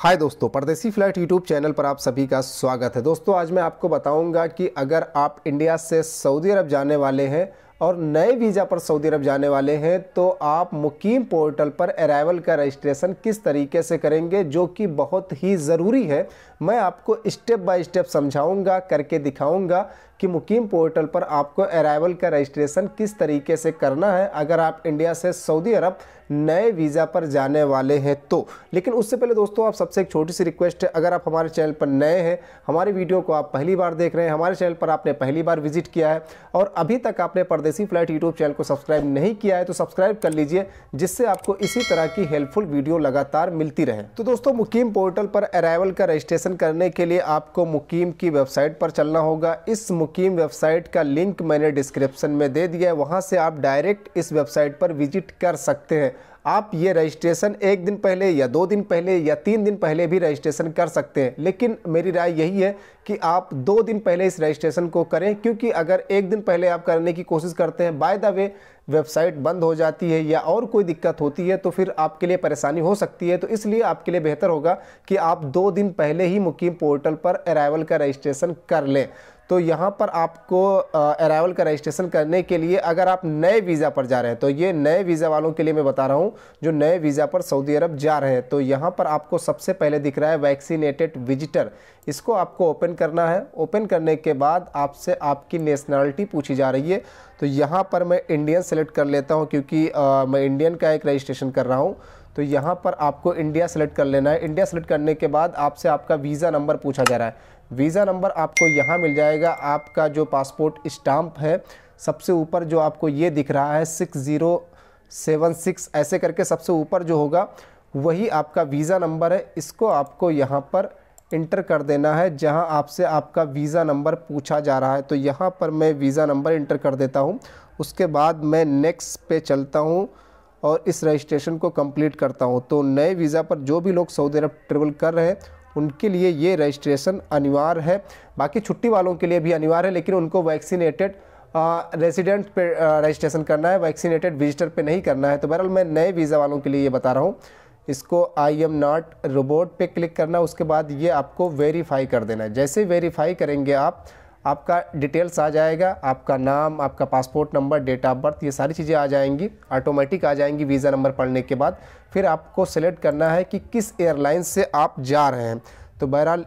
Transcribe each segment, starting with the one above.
हाय दोस्तों परदेसी flight YouTube channel पर आप सभी का स्वागत है दोस्तों आज मैं आपको बताऊंगा कि अगर आप इंडिया से सऊदी अरब जाने वाले हैं और नए वीज़ा पर सऊदी अरब जाने वाले हैं तो आप मुकीम पोर्टल पर अराइवल का रजिस्ट्रेशन किस तरीके से करेंगे जो कि बहुत ही ज़रूरी है मैं आपको स्टेप बाय स्टेप समझाऊंगा करके दिखाऊंगा कि मुकीम पोर्टल पर आपको अराइवल का रजिस्ट्रेशन किस तरीके से करना है अगर आप इंडिया से सऊदी अरब नए वीज़ा पर जाने वाले हैं तो लेकिन उससे पहले दोस्तों आप सबसे एक छोटी सी रिक्वेस्ट है अगर आप हमारे चैनल पर नए हैं हमारे वीडियो को आप पहली बार देख रहे हैं हमारे चैनल पर आपने पहली बार विजिट किया है और अभी तक आपने परदेसी फ्लाइट यूट्यूब चैनल को सब्सक्राइब नहीं किया है तो सब्सक्राइब कर लीजिए जिससे आपको इसी तरह की हेल्पफुल वीडियो लगातार मिलती रहे तो दोस्तों मुकीम पोर्टल पर अराइवल का रजिस्ट्रेशन करने के लिए आपको मुकीम की वेबसाइट पर चलना होगा इस मुकीम वेबसाइट का लिंक मैंने डिस्क्रिप्शन में दे दिया है वहाँ से आप डायरेक्ट इस वेबसाइट पर विजिट कर सकते हैं आप ये रजिस्ट्रेशन एक दिन पहले या दो दिन पहले या तीन दिन पहले भी रजिस्ट्रेशन कर सकते हैं लेकिन मेरी राय यही है कि आप दो दिन पहले इस रजिस्ट्रेशन को करें क्योंकि अगर एक दिन पहले आप करने की कोशिश करते हैं बाय द वे वेबसाइट बंद हो जाती है या और कोई दिक्कत होती है तो फिर आपके लिए परेशानी हो सकती है तो इसलिए आपके लिए बेहतर होगा कि आप दो दिन पहले ही मुकीम पोर्टल पर अराइवल का रजिस्ट्रेशन कर लें तो यहाँ पर आपको अराइवल का रजिस्ट्रेशन करने के लिए अगर आप नए वीज़ा पर जा रहे हैं तो ये नए वीज़ा वालों के लिए मैं बता रहा हूँ जो नए वीज़ा पर सऊदी अरब जा रहे हैं तो यहाँ पर आपको सबसे पहले दिख रहा है वैक्सीनेटेड विजिटर इसको आपको ओपन करना है ओपन करने के बाद आपसे आपकी नेशनैलिटी पूछी जा रही है तो यहाँ पर मैं इंडियन सेलेक्ट कर लेता हूँ क्योंकि आ, मैं इंडियन का एक रजिस्ट्रेशन कर रहा हूँ तो यहाँ पर आपको इंडिया सेलेक्ट कर लेना है इंडिया सेलेक्ट करने के बाद आपसे आपका वीज़ा नंबर पूछा जा रहा है वीज़ा नंबर आपको यहाँ मिल जाएगा आपका जो पासपोर्ट स्टाम्प है सबसे ऊपर जो आपको ये दिख रहा है सिक्स ज़ीरो सेवन सिक्स ऐसे करके सबसे ऊपर जो होगा वही आपका वीज़ा नंबर है इसको आपको यहाँ पर इंटर कर देना है जहाँ आपसे आपका वीज़ा नंबर पूछा जा रहा है तो यहाँ पर मैं वीज़ा नंबर इंटर कर देता हूँ उसके बाद मैं नेक्स्ट पे चलता हूँ और इस रजिस्ट्रेशन को कंप्लीट करता हूँ तो नए वीज़ा पर जो भी लोग सऊदी अरब ट्रेवल कर रहे हैं उनके लिए ये रजिस्ट्रेशन अनिवार्य है बाकी छुट्टी वालों के लिए भी अनिवार्य है लेकिन उनको वैक्सीनेटेड रेजिडेंट पे रजिस्ट्रेशन करना है वैक्सीनेटेड विजिटर पे नहीं करना है तो बहरहाल मैं नए वीज़ा वालों के लिए ये बता रहा हूँ इसको आई एम नॉट रोबोट पे क्लिक करना उसके बाद ये आपको वेरीफाई कर देना है जैसे वेरीफाई करेंगे आप आपका डिटेल्स आ जाएगा आपका नाम आपका passport number date of birth ये सारी चीज़ें आ जाएंगी ऑटोमेटिक आ जाएंगी वीज़ा नंबर पढ़ने के बाद फिर आपको सेलेक्ट करना है कि किस एयरलाइन से आप जा रहे हैं तो बहरहाल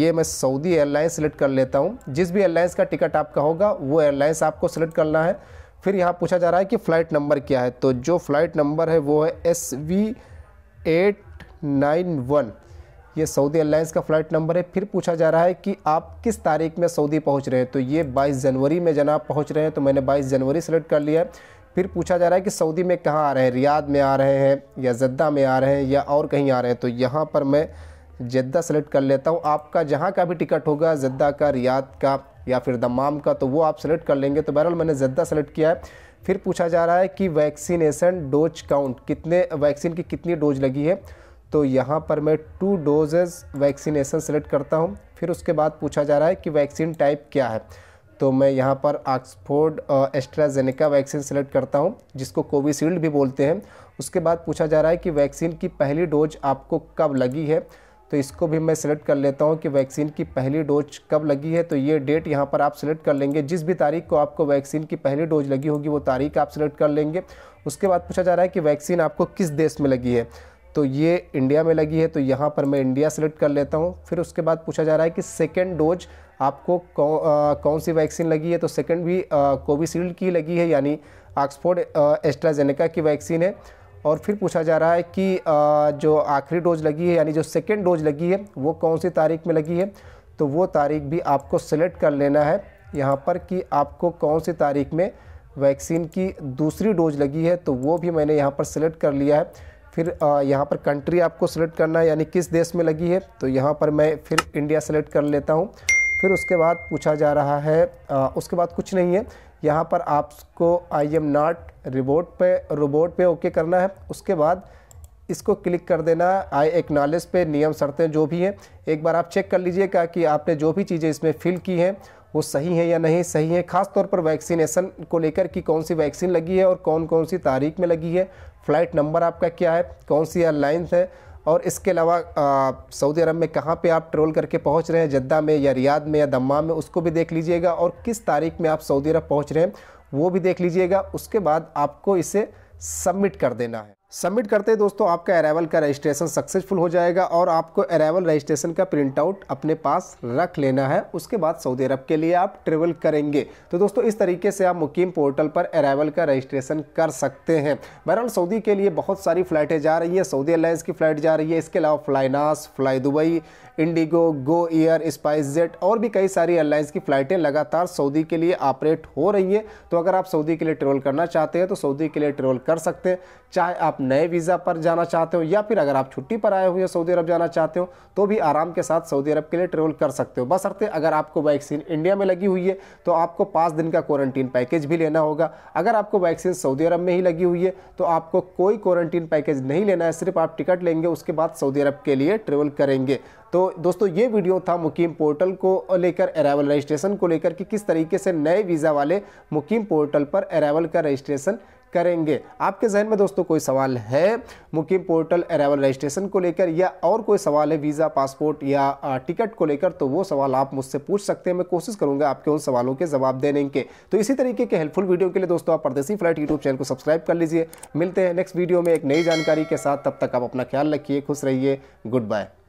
ये मैं सऊदी एयरलाइन सेलेक्ट कर लेता हूँ जिस भी एयरलाइंस का टिकट आपका होगा वो एयरलाइंस आपको सेलेक्ट करना है फिर यहाँ पूछा जा रहा है कि फ़्लाइट नंबर क्या है तो जो फ़्लाइट नंबर है वो है S V eight nine one ये सऊदी एयरलाइंस का फ़्लाइट नंबर है फिर पूछा जा रहा है कि आप किस तारीख में सऊदी पहुंच रहे हैं तो ये 22 जनवरी में जनाब पहुंच रहे हैं तो मैंने 22 जनवरी सेलेक्ट कर लिया है फिर पूछा जा रहा है कि सऊदी में कहाँ आ रहे हैं रियाद में आ रहे हैं या जद्दा में आ रहे हैं या और कहीं आ रहे हैं तो यहाँ पर मैं जद्दा सेलेक्ट कर लेता हूँ आपका जहाँ का भी टिकट होगा जद्दा का रियाद का या फिर दमाम का तो वो आप सेलेक्ट कर लेंगे तो बहरहाल मैंने जद्दा सेलेक्ट किया है फिर पूछा जा रहा है कि वैक्सीनेसन डोज काउंट कितने वैक्सीन की कितनी डोज लगी है तो यहाँ पर मैं टू डोजेज़ वैक्सीनेशन सेलेक्ट करता हूँ फिर उसके बाद पूछा जा रहा है कि वैक्सीन टाइप क्या है तो मैं यहाँ पर ऑक्सफोर्ड एस्ट्राजेनेका वैक्सीन सेलेक्ट करता हूँ जिसको कोविशील्ड भी बोलते हैं उसके बाद पूछा जा रहा है कि वैक्सीन की पहली डोज आपको कब लगी है तो इसको भी मैं सिलेक्ट कर लेता हूँ कि वैक्सीन की पहली डोज कब लगी है तो ये डेट यहाँ पर आप सिलेक्ट कर लेंगे जिस भी तारीख को आपको वैक्सीन की पहली डोज लगी होगी वो तारीख आप सिलेक्ट कर लेंगे उसके बाद पूछा जा रहा है कि वैक्सीन आपको किस देश में लगी है तो ये इंडिया में लगी है तो यहाँ पर मैं इंडिया सेलेक्ट कर लेता हूँ फिर उसके बाद पूछा जा रहा है कि सेकेंड डोज आपको कौ, आ, कौन सी वैक्सीन लगी है तो सेकेंड भी कोविशील्ड की लगी है यानी ऑक्सफोर्ड एस्ट्राजेनेका की वैक्सीन है और फिर पूछा जा रहा है कि आ, जो आखिरी डोज लगी है यानी जो सेकेंड डोज लगी है वो कौन सी तारीख में लगी है तो वो तारीख भी आपको सेलेक्ट कर लेना है यहाँ पर कि आपको कौन सी तारीख में वैक्सीन की दूसरी डोज लगी है तो वो भी मैंने यहाँ पर सेलेक्ट कर लिया है फिर यहाँ पर कंट्री आपको सेलेक्ट करना है यानी किस देश में लगी है तो यहाँ पर मैं फिर इंडिया सेलेक्ट कर लेता हूँ फिर उसके बाद पूछा जा रहा है आ, उसके बाद कुछ नहीं है यहाँ पर आपको आई एम नॉट रिबोट पे रोबोट पे ओके करना है उसके बाद इसको क्लिक कर देना आई नॉलेज पे नियम शर्तें जो भी हैं एक बार आप चेक कर लीजिएगा कि आपने जो भी चीज़ें इसमें फिल की हैं वो सही है या नहीं सही है खासतौर पर वैक्सीनेशन को लेकर कि कौन सी वैक्सीन लगी है और कौन कौन सी तारीख में लगी है फ़्लाइट नंबर आपका क्या है कौन सी एयरलाइंस है और इसके अलावा सऊदी अरब में कहाँ पे आप ट्रोल करके पहुँच रहे हैं जद्दा में या रियाद में या दम्मा में उसको भी देख लीजिएगा और किस तारीख में आप सऊदी अरब पहुँच रहे हैं वो भी देख लीजिएगा उसके बाद आपको इसे सबमिट कर देना है सबमिट करते दोस्तों आपका अरावल का रजिस्ट्रेशन सक्सेसफुल हो जाएगा और आपको अरावल रजिस्ट्रेशन का प्रिंटआउट अपने पास रख लेना है उसके बाद सऊदी अरब के लिए आप ट्रेवल करेंगे तो दोस्तों इस तरीके से आप मुकीम पोर्टल पर अरावल का रजिस्ट्रेशन कर सकते हैं बहरहाल सऊदी के लिए बहुत सारी फ्लाइटें जा रही हैं सऊदी एयरलाइंस की फ़्लाइट जा रही है इसके अलावा Flynas Flydubai IndiGo Go Air SpiceJet और भी कई सारी एयरलाइंस की फ़्लाइटें लगातार सऊदी के लिए ऑपरेट हो रही हैं तो अगर आप सऊदी के लिए ट्रेवल करना चाहते हैं तो सऊदी के लिए ट्रेवल कर सकते हैं चाहे आप नए वीज़ा पर जाना चाहते हो या फिर अगर आप छुट्टी पर आए हुए सऊदी अरब जाना चाहते हो तो भी आराम के साथ सऊदी अरब के लिए ट्रेवल कर सकते हो बस अर्थे अगर आपको वैक्सीन इंडिया में लगी हुई है तो आपको पाँच दिन का क्वारंटीन पैकेज भी लेना होगा अगर आपको वैक्सीन सऊदी अरब में ही लगी हुई है तो आपको कोई क्वारंटीन पैकेज नहीं लेना है सिर्फ आप टिकट लेंगे उसके बाद सऊदी अरब के लिए ट्रेवल करेंगे तो दोस्तों ये वीडियो था मुकीम पोर्टल को लेकर अरावल रजिस्ट्रेशन को लेकर कि किस तरीके से नए वीज़ा वाले मुकीम पोर्टल पर अरावल का रजिस्ट्रेशन करेंगे आपके जहन में दोस्तों कोई सवाल है मुकिम पोर्टल अरावल रजिस्ट्रेशन को लेकर या और कोई सवाल है वीज़ा पासपोर्ट या टिकट को लेकर तो वो सवाल आप मुझसे पूछ सकते हैं मैं कोशिश करूंगा आपके उन सवालों के जवाब देने के तो इसी तरीके के हेल्पफुल वीडियो के लिए दोस्तों आप परदेसी फ्लाइट यूट्यूब चैनल को सब्सक्राइब कर लीजिए मिलते हैं नेक्स्ट वीडियो में एक नई जानकारी के साथ तब तक आप अपना ख्याल रखिए खुश रहिए गुड बाय